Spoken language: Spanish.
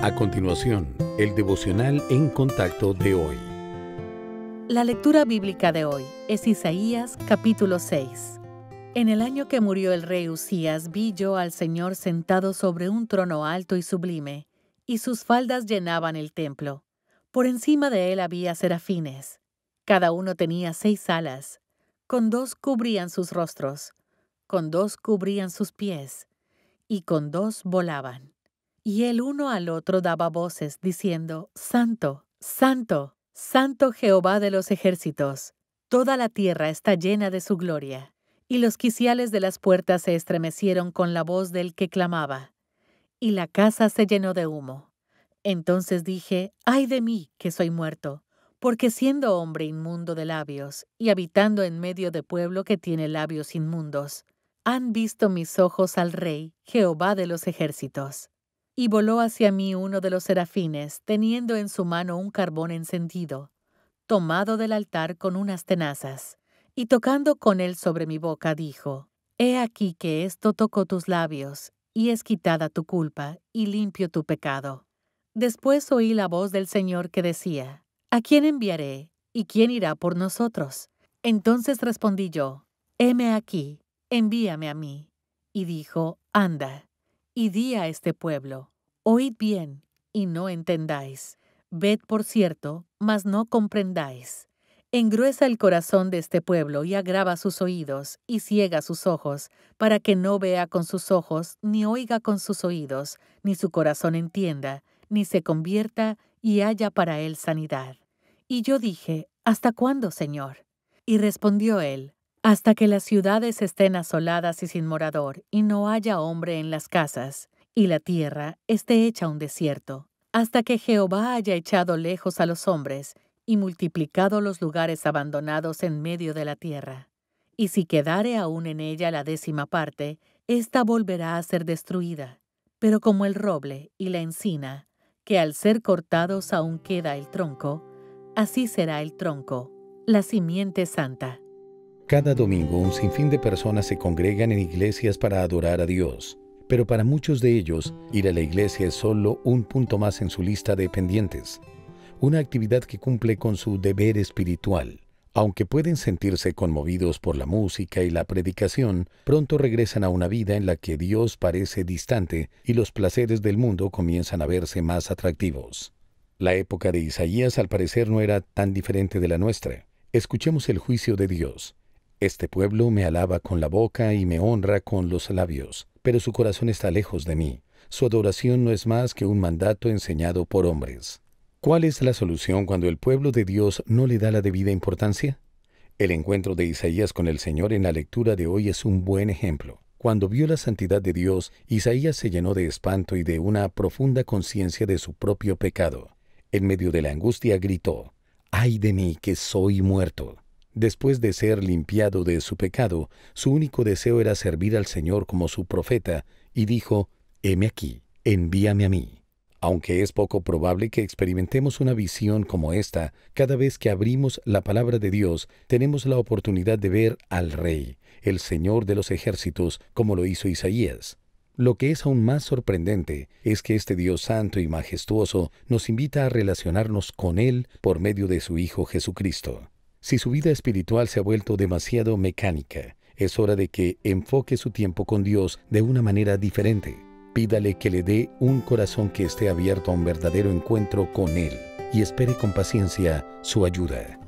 A continuación, el devocional en contacto de hoy. La lectura bíblica de hoy es Isaías capítulo 6. En el año que murió el rey Usías vi yo al Señor sentado sobre un trono alto y sublime, y sus faldas llenaban el templo. Por encima de él había serafines. Cada uno tenía seis alas. Con dos cubrían sus rostros, con dos cubrían sus pies, y con dos volaban. Y el uno al otro daba voces, diciendo, Santo, Santo, Santo Jehová de los ejércitos, toda la tierra está llena de su gloria. Y los quiciales de las puertas se estremecieron con la voz del que clamaba, y la casa se llenó de humo. Entonces dije, ay de mí, que soy muerto, porque siendo hombre inmundo de labios, y habitando en medio de pueblo que tiene labios inmundos, han visto mis ojos al Rey, Jehová de los ejércitos. Y voló hacia mí uno de los serafines, teniendo en su mano un carbón encendido, tomado del altar con unas tenazas, y tocando con él sobre mi boca, dijo, He aquí que esto tocó tus labios, y es quitada tu culpa, y limpio tu pecado. Después oí la voz del Señor que decía, ¿A quién enviaré? ¿Y quién irá por nosotros? Entonces respondí yo, Heme aquí, envíame a mí. Y dijo, Anda y di a este pueblo, oíd bien y no entendáis, ved por cierto, mas no comprendáis. Engruesa el corazón de este pueblo y agrava sus oídos y ciega sus ojos, para que no vea con sus ojos, ni oiga con sus oídos, ni su corazón entienda, ni se convierta y haya para él sanidad. Y yo dije, ¿Hasta cuándo, Señor? Y respondió él, hasta que las ciudades estén asoladas y sin morador, y no haya hombre en las casas, y la tierra esté hecha un desierto, hasta que Jehová haya echado lejos a los hombres, y multiplicado los lugares abandonados en medio de la tierra. Y si quedare aún en ella la décima parte, ésta volverá a ser destruida. Pero como el roble y la encina, que al ser cortados aún queda el tronco, así será el tronco, la simiente santa. Cada domingo un sinfín de personas se congregan en iglesias para adorar a Dios, pero para muchos de ellos ir a la iglesia es solo un punto más en su lista de pendientes, una actividad que cumple con su deber espiritual. Aunque pueden sentirse conmovidos por la música y la predicación, pronto regresan a una vida en la que Dios parece distante y los placeres del mundo comienzan a verse más atractivos. La época de Isaías al parecer no era tan diferente de la nuestra. Escuchemos el juicio de Dios. Este pueblo me alaba con la boca y me honra con los labios, pero su corazón está lejos de mí. Su adoración no es más que un mandato enseñado por hombres. ¿Cuál es la solución cuando el pueblo de Dios no le da la debida importancia? El encuentro de Isaías con el Señor en la lectura de hoy es un buen ejemplo. Cuando vio la santidad de Dios, Isaías se llenó de espanto y de una profunda conciencia de su propio pecado. En medio de la angustia gritó, ¡Ay de mí que soy muerto! Después de ser limpiado de su pecado, su único deseo era servir al Señor como su profeta, y dijo, Heme aquí, envíame a mí. Aunque es poco probable que experimentemos una visión como esta, cada vez que abrimos la palabra de Dios, tenemos la oportunidad de ver al Rey, el Señor de los ejércitos, como lo hizo Isaías. Lo que es aún más sorprendente es que este Dios santo y majestuoso nos invita a relacionarnos con Él por medio de su Hijo Jesucristo. Si su vida espiritual se ha vuelto demasiado mecánica, es hora de que enfoque su tiempo con Dios de una manera diferente. Pídale que le dé un corazón que esté abierto a un verdadero encuentro con Él y espere con paciencia su ayuda.